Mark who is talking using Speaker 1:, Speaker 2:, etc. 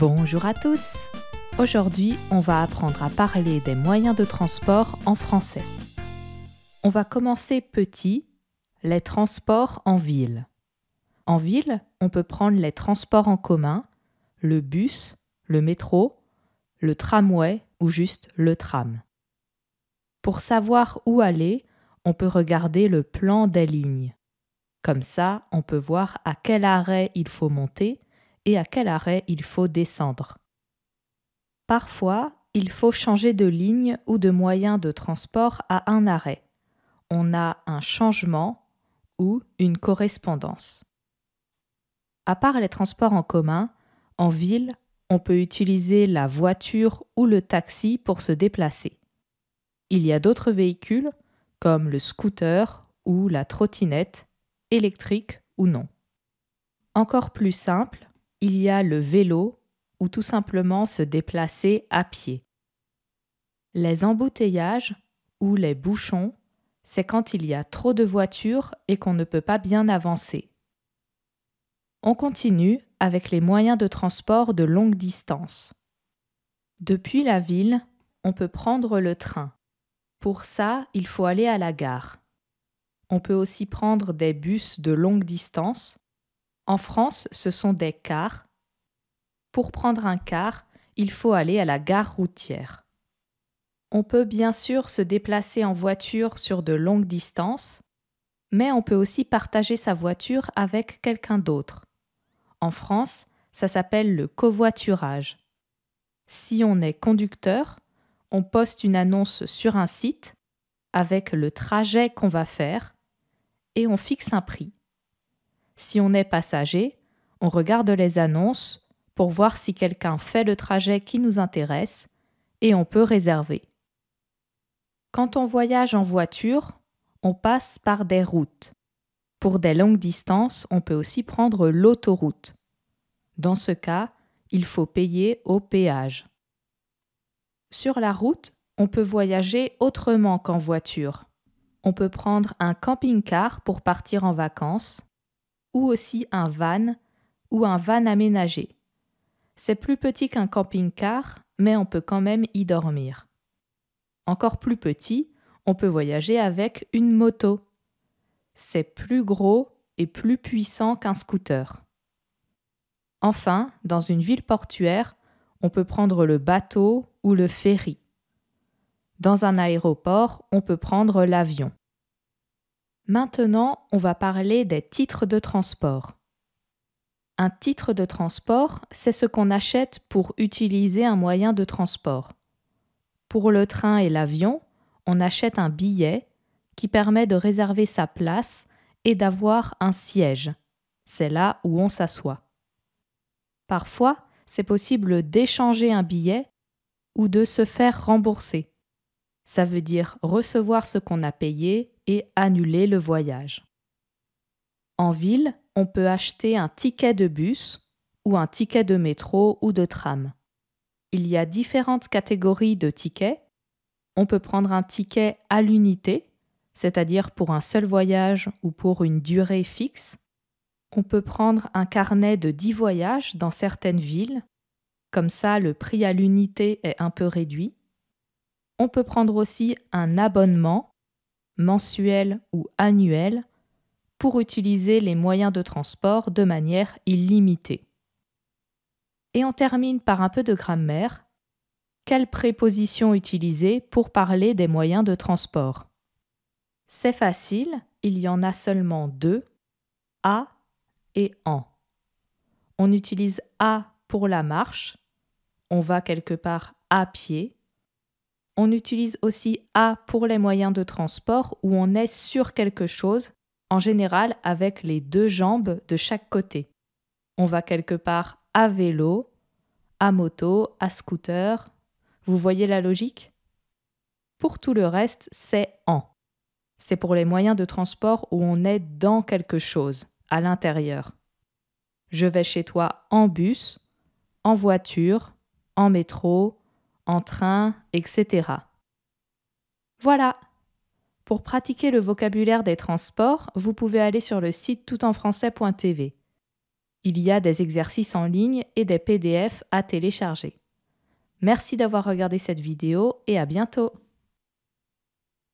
Speaker 1: Bonjour à tous Aujourd'hui, on va apprendre à parler des moyens de transport en français. On va commencer petit, les transports en ville. En ville, on peut prendre les transports en commun, le bus, le métro, le tramway ou juste le tram. Pour savoir où aller, on peut regarder le plan des lignes. Comme ça, on peut voir à quel arrêt il faut monter et à quel arrêt il faut descendre. Parfois, il faut changer de ligne ou de moyen de transport à un arrêt. On a un changement ou une correspondance. À part les transports en commun, en ville, on peut utiliser la voiture ou le taxi pour se déplacer. Il y a d'autres véhicules, comme le scooter ou la trottinette, électrique ou non. Encore plus simple, il y a le vélo ou tout simplement se déplacer à pied. Les embouteillages ou les bouchons, c'est quand il y a trop de voitures et qu'on ne peut pas bien avancer. On continue avec les moyens de transport de longue distance. Depuis la ville, on peut prendre le train. Pour ça, il faut aller à la gare. On peut aussi prendre des bus de longue distance, en France, ce sont des cars. Pour prendre un car, il faut aller à la gare routière. On peut bien sûr se déplacer en voiture sur de longues distances, mais on peut aussi partager sa voiture avec quelqu'un d'autre. En France, ça s'appelle le covoiturage. Si on est conducteur, on poste une annonce sur un site avec le trajet qu'on va faire et on fixe un prix si on est passager, on regarde les annonces pour voir si quelqu'un fait le trajet qui nous intéresse et on peut réserver. Quand on voyage en voiture, on passe par des routes. Pour des longues distances, on peut aussi prendre l'autoroute. Dans ce cas, il faut payer au péage. Sur la route, on peut voyager autrement qu'en voiture. On peut prendre un camping-car pour partir en vacances, ou aussi un van ou un van aménagé. C'est plus petit qu'un camping-car, mais on peut quand même y dormir. Encore plus petit, on peut voyager avec une moto. C'est plus gros et plus puissant qu'un scooter. Enfin, dans une ville portuaire, on peut prendre le bateau ou le ferry. Dans un aéroport, on peut prendre l'avion. Maintenant, on va parler des titres de transport. Un titre de transport, c'est ce qu'on achète pour utiliser un moyen de transport. Pour le train et l'avion, on achète un billet qui permet de réserver sa place et d'avoir un siège. C'est là où on s'assoit. Parfois, c'est possible d'échanger un billet ou de se faire rembourser. Ça veut dire recevoir ce qu'on a payé annuler le voyage. En ville, on peut acheter un ticket de bus ou un ticket de métro ou de tram. Il y a différentes catégories de tickets. On peut prendre un ticket à l'unité, c'est-à-dire pour un seul voyage ou pour une durée fixe. On peut prendre un carnet de 10 voyages dans certaines villes. Comme ça, le prix à l'unité est un peu réduit. On peut prendre aussi un abonnement mensuel ou annuel, pour utiliser les moyens de transport de manière illimitée. Et on termine par un peu de grammaire. Quelle préposition utiliser pour parler des moyens de transport C'est facile, il y en a seulement deux, à et en. On utilise à pour la marche, on va quelque part à pied, on utilise aussi A pour les moyens de transport où on est sur quelque chose, en général avec les deux jambes de chaque côté. On va quelque part à vélo, à moto, à scooter. Vous voyez la logique Pour tout le reste, c'est en. C'est pour les moyens de transport où on est dans quelque chose, à l'intérieur. Je vais chez toi en bus, en voiture, en métro, en train, etc. Voilà. Pour pratiquer le vocabulaire des transports, vous pouvez aller sur le site toutenfrançais.tv. Il y a des exercices en ligne et des PDF à télécharger. Merci d'avoir regardé cette vidéo et à bientôt